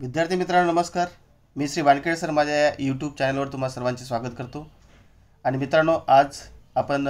विद्यार्थी मित्रांनो नमस्कार मी श्री वानखेडे सर माझ्या या यूट्यूब चॅनलवर तुम्हा सर्वांचे स्वागत करतो आणि मित्रांनो आज आपण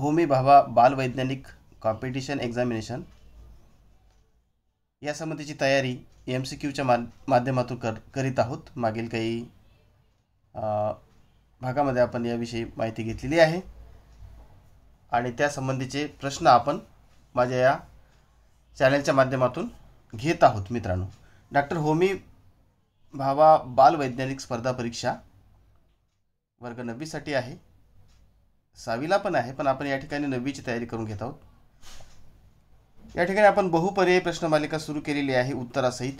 होमी भाभा बालवैज्ञानिक कॉम्पिटिशन एक्झामिनेशन या संबंधीची तयारी एम सी क्यूच्या मा माध्यमातून कर करीत आहोत मागील काही भागामध्ये आपण याविषयी माहिती घेतलेली आहे आणि त्या संबंधीचे प्रश्न आपण माझ्या या चॅनलच्या माध्यमातून घेत आहोत मित्रांनो डॉक्टर होमी भावा बालवैज्ञानिक स्पर्धा परीक्षा वर्ग नववीसाठी आहे सहावीला पण आहे पण आपण या ठिकाणी नववीची तयारी करून घेत आहोत या ठिकाणी आपण बहुपर्यायी प्रश्नमालिका सुरू केलेली आहे उत्तरासहित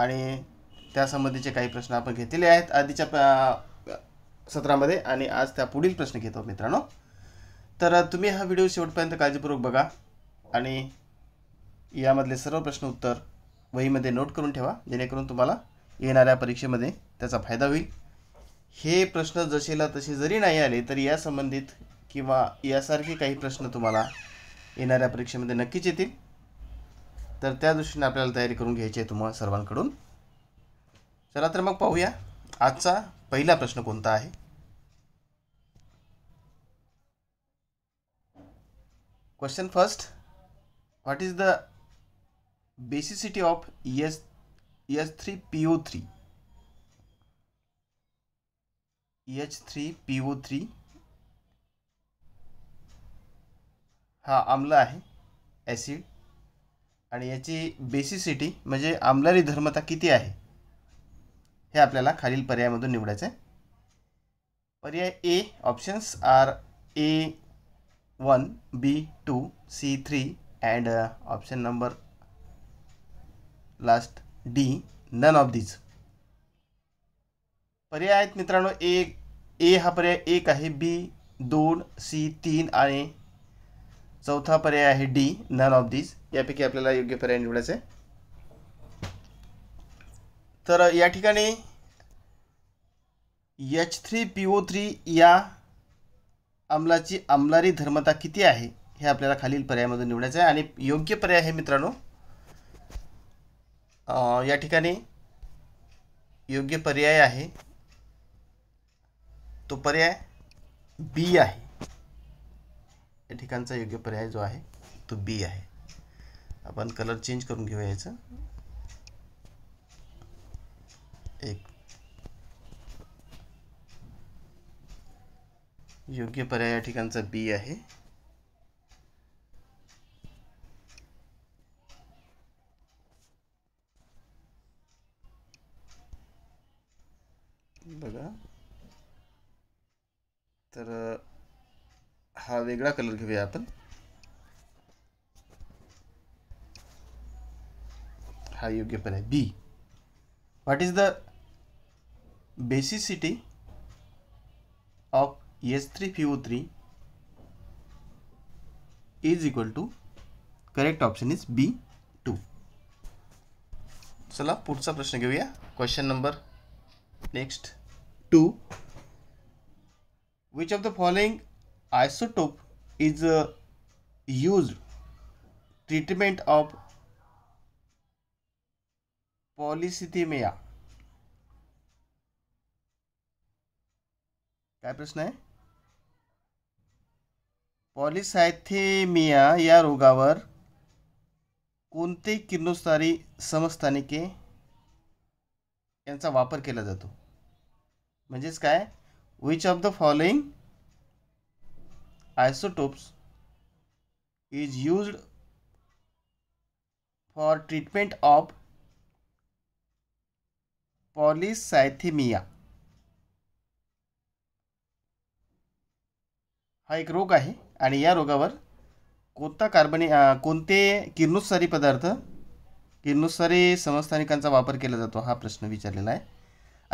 आणि त्यासंबंधीचे काही प्रश्न आपण घेतलेले आहेत आधीच्या सत्रामध्ये आणि आज त्या पुढील प्रश्न घेतो आहोत मित्रांनो तर तुम्ही हा व्हिडिओ शेवटपर्यंत काळजीपूर्वक बघा आणि यामधले सर्व प्रश्न उत्तर वहीमध्ये नोट करून ठेवा जेणेकरून तुम्हाला येणाऱ्या परीक्षेमध्ये त्याचा फायदा होईल हे प्रश्न जसेला तसे जरी नाही आले तरी या संबंधित किंवा यासारखे काही प्रश्न तुम्हाला येणाऱ्या परीक्षेमध्ये नक्कीच येतील तर त्या दृष्टीने आपल्याला तयारी करून घ्यायची आहे तुम्हाला सर्वांकडून चला तर मग पाहूया आजचा पहिला प्रश्न कोणता आहे question first what is the basicity of S H three P O three H three P O three हा आम्ल आहे ॲसिड आणि याची बेसिसिटी म्हणजे आम्लारी धर्मता किती आहे हे आपल्याला खालील पर्यायामधून निवडायचं आहे पर्याय ए options are A one B two C three and option number last D none of these पर्याय आहेत मित्रांनो एक ए हा पर्याय एक आहे बी दोन सी तीन आणि चौथा पर्याय आहे डी नन ऑफ दीज यापैकी आपल्याला योग्य पर्याय निवडायचा आहे तर या ठिकाणी H three P O three या अंमलाची अंमलारी धर्मता किती आहे हे आपल्याला खालील पर्यायामधून निवडायचं आहे आणि योग्य पर्याय आहे मित्रांनो अं, यठिका योग्य पर्याय है तो पर्याय बी है या योग्य पर्याय जो है तो बी है अपन कलर चेंज कर एक योग्य पर्याय बी है वेगळा कलर घेऊया आपण हा योग्य पर्याय B what is the basicity of S three PO three is equal to correct option is B two चला पुढचा प्रश्न घेऊया question number next two which of the following isotope is uh, used treatment of polycythemia काय प्रश्न आहे पॉलिसायथेमिया या रोगावर कोणते किरणोस्तारी समस्थानिके यांचा वापर केला जातो म्हणजेच काय which of the following isotopes is used for treatment of polycythemia. हा एक रोग आहे आणि या रोगावर कोणता कार्बने कोणते किरणोत्सारी पदार्थ किरणोत्सारी समस्थानिकांचा वापर केला जातो हा प्रश्न विचारलेला आहे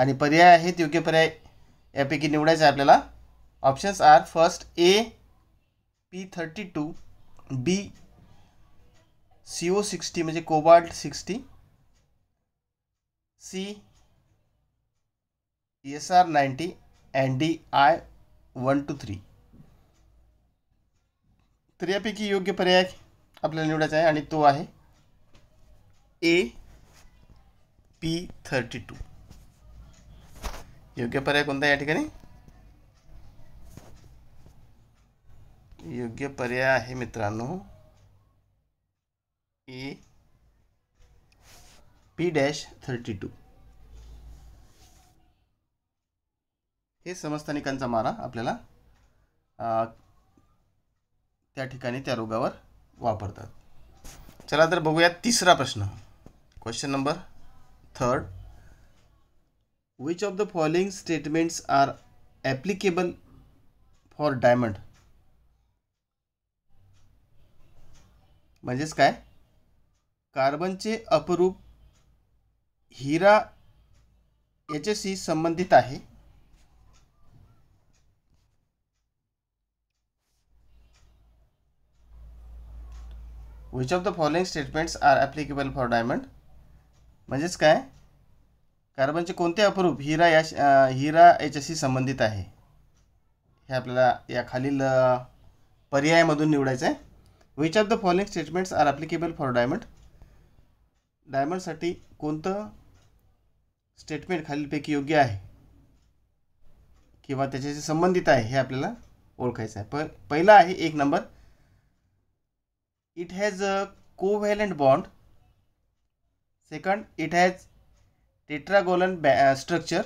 आणि पर्याय आहेत योग्य पर्याय यापैकी निवडायचा आपल्याला options are first A P thirty two B C O sixty म्हणजे cobalt sixty C S R ninety and D I one two three तर यापैकी योग्य पर्याय आपल्याला निवडायचा आहे आणि तो आहे ए पी थर्टी टू योग्य पर्याय कोणता या ठिकाणी योग्य पर्याय आहे मित्रांनो A P dash thirty two हे समस्थानिकांचा मारा आपल्याला त्या ठिकाणी त्या रोगावर वापरतात चला तर बघूया तिसरा प्रश्न question number third which of the following statements are applicable for diamond म्हणजेच काय कार्बनचे अपरूप हिरा याच्याशी संबंधित आहे which of the following statements are applicable for diamond म्हणजेच काय कार्बनचे कोणते अपरूप हिरा या हिरा याच्याशी संबंधित आहे हे आपल्याला या खालील पर्यायामधून निवडायचं आहे which of the following statements are applicable for diamond डायमंडसाठी कोणतं स्टेटमेंट खालीलपैकी योग्य आहे किंवा त्याच्याशी संबंधित आहे हे आपल्याला ओळखायचं आहे प पहिला आहे एक number it has a covalent bond second it has tetragonal बॅ structure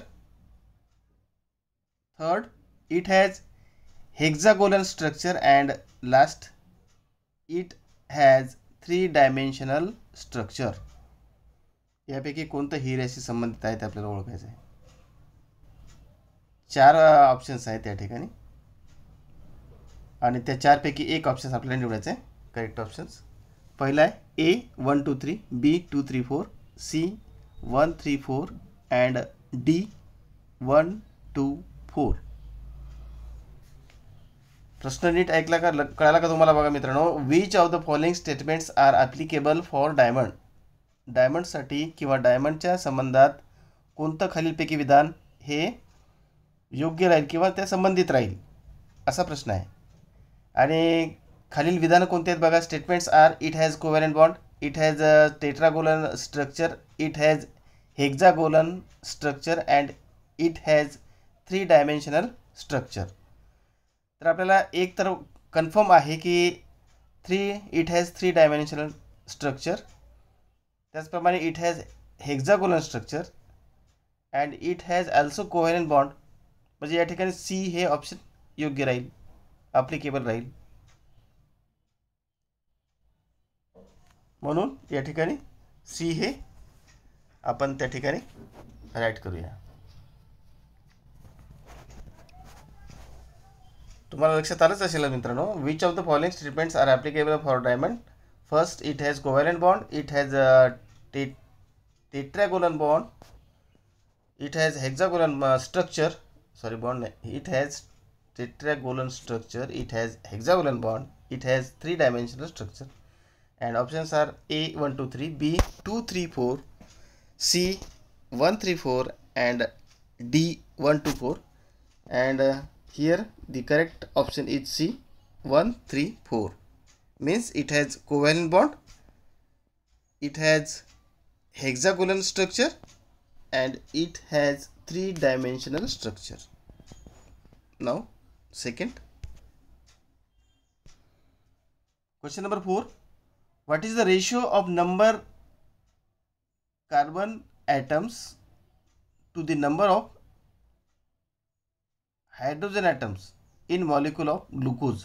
third it has hexagonal structure and last it has three dimensional structure यापैकी कोणतं हिऱ्याशी संबंधित आहे ते आपल्याला ओळखायचं आहे चार ऑप्शन्स आहेत त्या ठिकाणी आणि त्या चारपैकी एक ऑप्शन्स आपल्याला निवडायचं आहे करेक्ट ऑप्शन्स पहिला आहे A one two three B two three four C one three four and D one two four प्रश्न नीट ऐकला का कळाला का तुम्हाला बघा मित्रांनो which of the following statements are applicable for diamond डायमंडसाठी किंवा डायमंडच्या संबंधात कोणतं खालीलपैकी विधान हे योग्य राहील किंवा त्या संबंधित राहील असा प्रश्न आहे आणि खालील विधानं कोणते आहेत बघा statements are it has and bond it has tetragonal structure it has hexagonal structure and it has three dimensional structure तर आपल्याला एक तर कन्फर्म आहे की three it has three dimensional structure त्याचप्रमाणे it has hexagonal structure and it has also coherent bond म्हणजे या ठिकाणी सी हे ऑप्शन योग्य राहील अप्लिकेबल राहील म्हणून या ठिकाणी सी हे आपण त्या ठिकाणी राईट करूया तुम्हाला लक्षात आलंच असेल मित्रांनो which of the following treatments are applicable for diamond first it has covalent bond it has टे tetragonal bond it has hexagonal structure sorry bond नाही it has tetragolon structure it has hexagonal bond it has three dimensional structure and options are a 1 2 3 b 2 3 4 c 1 3 4 and d 1 2 4 and uh, here the correct option is C 134 means it has covalent bond, it has hexagonal structure and it has three dimensional structure. Now second question number 4 what is the ratio of number carbon atoms to the number of hydrogen atoms in molecule of glucose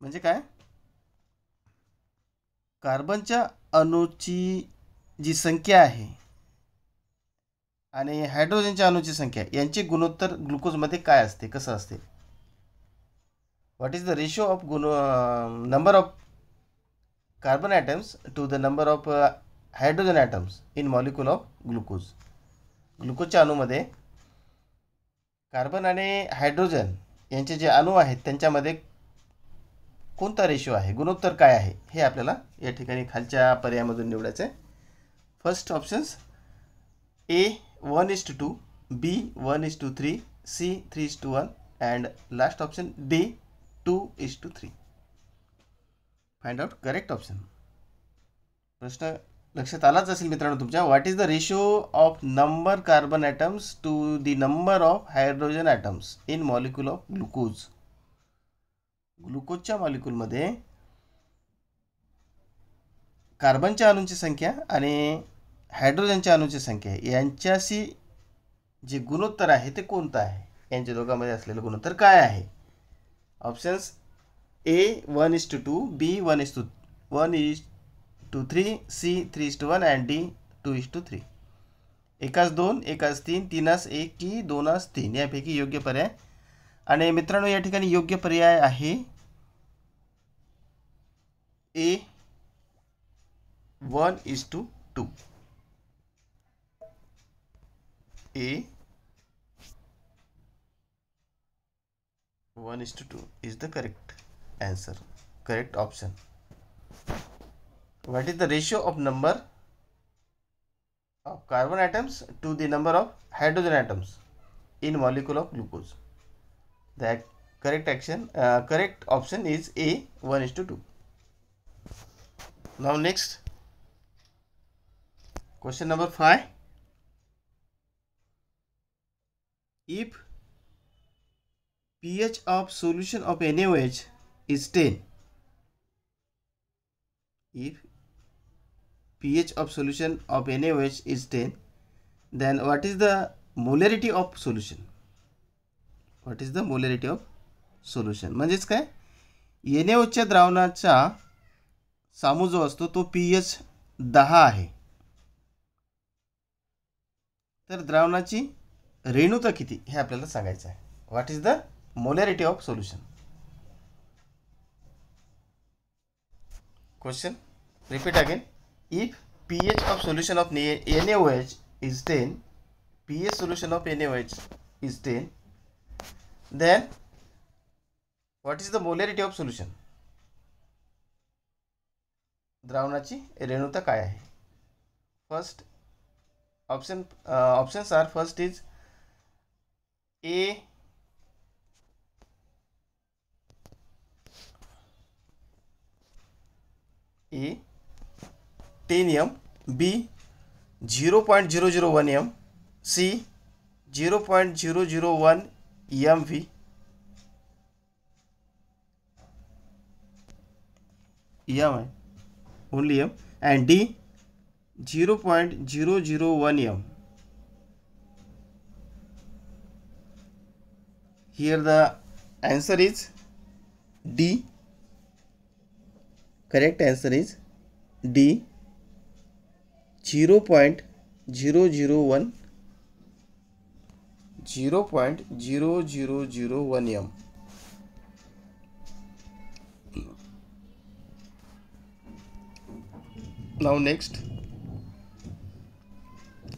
म्हणजे काय कार्बनच्या अणूची जी संख्या आहे आणि हायड्रोजनच्या अणूची संख्या यांचे गुणोत्तर ग्लुकोजमध्ये काय असते कसं असते what is the ratio of गुणो number of carbon atoms to the number of hydrogen atoms in molecule of glucose ग्लुकोजच्या अणूमध्ये कार्बन आणि हायड्रोजन यांचे जे अणू आहेत त्यांच्यामध्ये कोणता रेशो आहे गुणोत्तर काय आहे हे आपल्याला या ठिकाणी खालच्या पर्यायामधून निवडायचं आहे first options A one is to two B one is to three C three is to one and last option D two is to three find out correct option प्रश्न लक्षात आलाच असेल मित्रांनो तुमच्या what is the ratio of number carbon atoms to the number of hydrogen atoms in molecule of glucose ग्लुकोजच्या मॉलिक्युलमध्ये कार्बनच्या अणूंची संख्या आणि हायड्रोजनच्या अणूंची संख्या यांच्याशी जे गुणोत्तर आहे ते कोणतं आहे यांच्या दोघांमध्ये असलेलं गुणोत्तर काय आहे options A one is to two B one is to one is to three C three is to one and D two is to three एकास दोन एकास तीन तीनास एक की दोनास तीन यापैकी योग्य पर्याय आणि मित्रांनो या ठिकाणी योग्य पर्याय आहे A one is to two A one is to two is the correct answer correct option what is the ratio of number of carbon atoms to the number of hydrogen atoms in molecule of glucose? The correct action, uh, correct option is A 1 is to 2. Now next question number 5. If pH of solution of NaOH is 10, if pH of solution of NaOH is 10, then what is the molarity of solution what is the molarity of solution म्हणजेच काय येनेओच्या द्रावणाचा सामू जो असतो तो P H दहा आहे तर द्रावणाची रेणुता किती हे आपल्याला सांगायचं आहे what is the molarity of solution question repeat again if pH of solution of NaOH is 10, pH solution of NaOH is 10, then what is the molarity of solution? द्रावणाची रेणुता काय आहे first option options are first is A A ten M B zero point zero zero one M C zero point zero zero one M V M है only M and D zero point zero zero one M here the answer is D correct answer is D 0 0.001 0.0001 m now next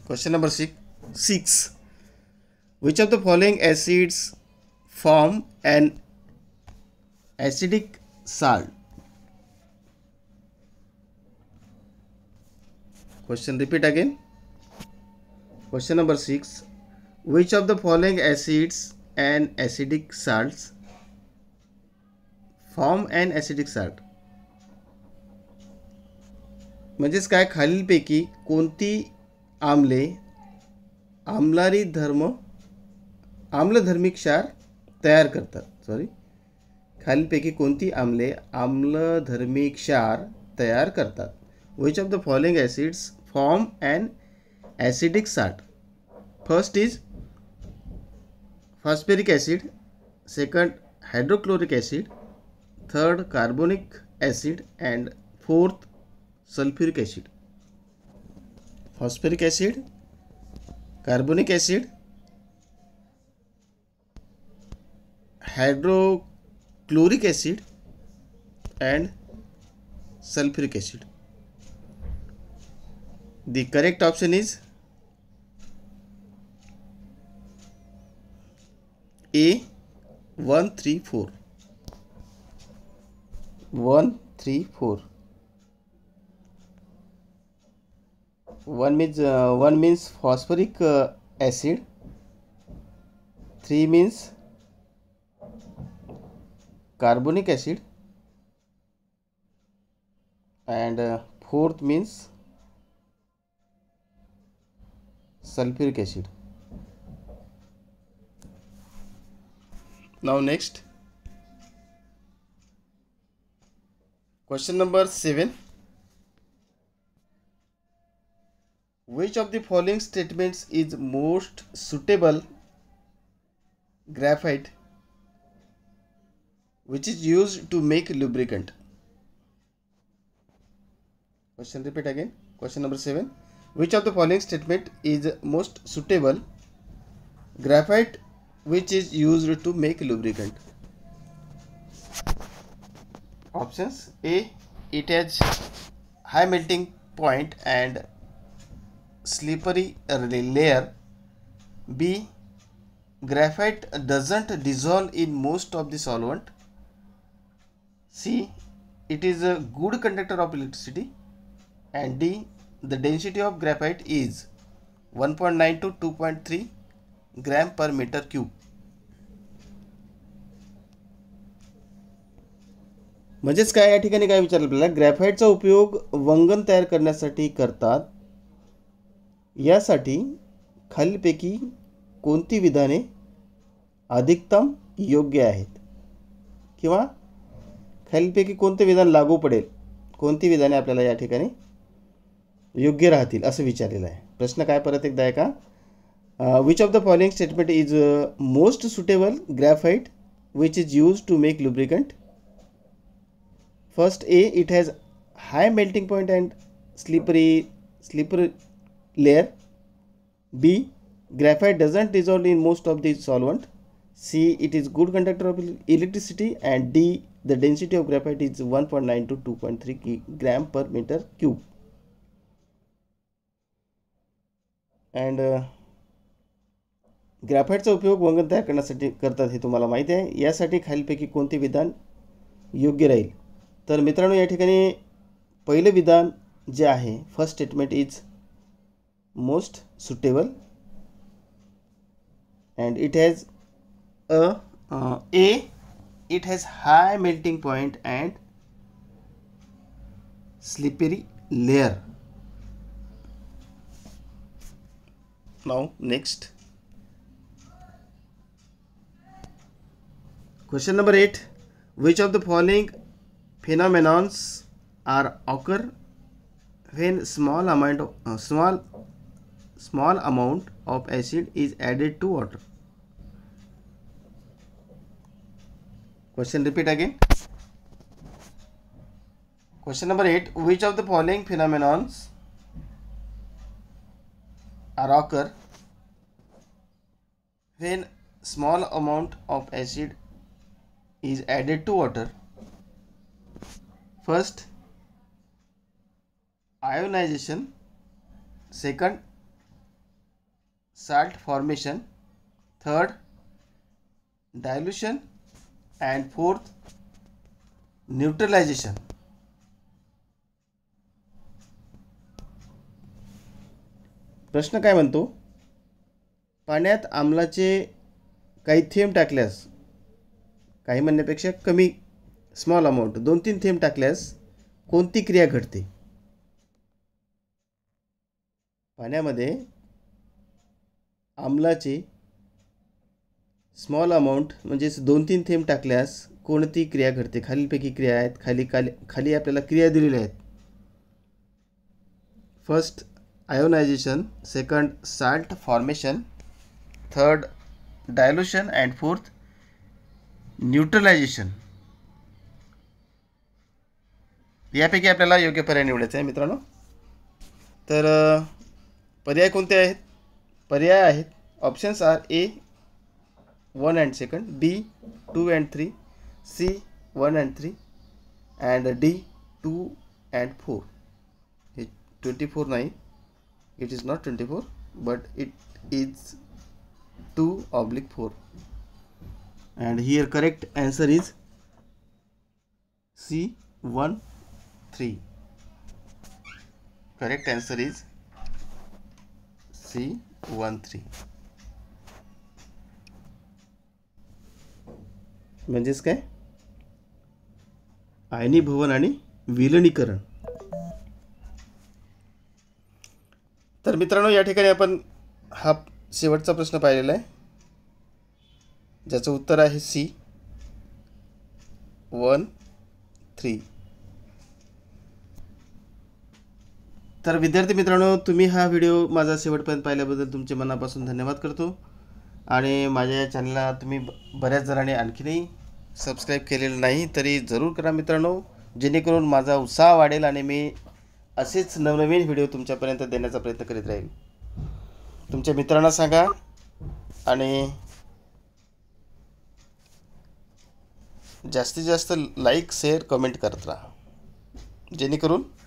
question number six, 6 which of the following acids form an acidic salt Question repeat again Question number 6. Which of the following acids and acidic salts form and acidic salt म्हणजेच काय खालीलपैकी कोणती आमले आमलारी धर्म आम्लधर्मी क्षार तयार करतात सॉरी खालीलपैकी कोणती आमले आम्लधर्मी क्षार तयार करतात which of the following acids form an acidic salt. First is phosphoric acid, second hydrochloric acid, third carbonic acid and fourth sulfuric acid. Phosphoric acid, carbonic acid, hydrochloric acid and sulfuric acid. The correct option is A 1 3 1 means uh, 1 means phosphoric uh, acid 3 means carbonic acid and uh, fourth means sulfuric acid now next question number 7 which of the following statements is most suitable graphite which is used to make lubricant question repeat again question number 7 Which of the following statement is most suitable? Graphite which is used to make lubricant. Options A. It has high melting point and slippery layer. B. Graphite doesn't dissolve in most of the solvent. C. It is a good conductor of electricity. And D. the density of graphite is 1.9 to 2.3 gram per meter cube. म्हणजेच काय या ठिकाणी काय विचारलं आपल्याला ग्रॅफाईटचा उपयोग वंगण तयार करण्यासाठी करतात यासाठी खालीलपैकी कोणती विधाने अधिकतम योग्य आहेत किंवा खालीलपैकी कोणते विधान लागू पडेल कोणती विधाने आपल्याला या ठिकाणी योग्य राहतील असं विचारलेलं आहे प्रश्न काय परत एकदा आहे का which of the following statement is most suitable graphite which is use to make lubricant first A it has high melting point and slippery slipper layer B graphite doesn't dissolve in most of the solvent C it is good conductor of electricity and D the density of graphite is one point nine to two point three kilogram per metre cube and ग्रॅफाईटचा uh, उपयोग वंगण तयार करण्यासाठी करतात हे तुम्हाला माहिती आहे यासाठी खालीलपैकी कोणते विधान योग्य राहील तर मित्रांनो या ठिकाणी पहिलं विधान जे आहे first statement is most suitable and it has a A it has high melting point and slippery layer now next question number 8 which of the following phenomenons are occur when small amount of uh, small small amount of acid is added to water question repeat again question number 8 which of the following phenomenons are occur when small amount of acid is added to water. First, ionization. Second, salt formation. Third, dilution. And fourth, neutralization. प्रश्न काय म्हणतो पाण्यात आम्लाचे काही थेंब टाकल्यास काही म्हणण्यापेक्षा कमी स्मॉल अमाऊंट दोन तीन थेंब टाकल्यास कोणती क्रिया घडते पाण्यामध्ये आम्लाचे स्मॉल अमाऊंट म्हणजेच दोन तीन थेंब टाकल्यास कोणती क्रिया घडते खालीलपैकी क्रिया आहेत खाली खाली खाली आपल्याला क्रिया दिलेल्या आहेत first ionisation second salt formation third dilution and fourth neutralisation यापैकी आपल्याला योग्य पर्याय निवडायचा आहे मित्रांनो तर पर्याय कोणते आहेत पर्याय आहेत options are A one and second B two and three C one and three and D two and four हे ट्वेंटी फोर नाही it is not 24 but it is 2 oblique 4 and here correct answer is C 1 3 correct answer is C 1 3 म्हणजेच काय आयनीभवन आणि विलनीकरण तर मित्रांनो या ठिकाणी आपण हा शेवटचा प्रश्न पाहिलेला आहे ज्याचं उत्तर आहे सी वन थ्री तर विद्यार्थी मित्रांनो तुम्ही हा व्हिडिओ माझा शेवटपर्यंत पाहिल्याबद्दल तुमचे मनापासून धन्यवाद करतो आणि माझ्या या चॅनलला तुम्ही बऱ्याच जणांनी आणखीनही सबस्क्राईब केलेलं नाही तरी जरूर करा मित्रांनो जेणेकरून माझा उत्साह वाढेल आणि मी असेच नवनवीन व्हिडिओ तुमच्यापर्यंत देण्याचा प्रयत्न करीत राहील तुमच्या मित्रांना सांगा आणि जास्तीत जास्त लाईक शेअर कमेंट करत राहा जेणेकरून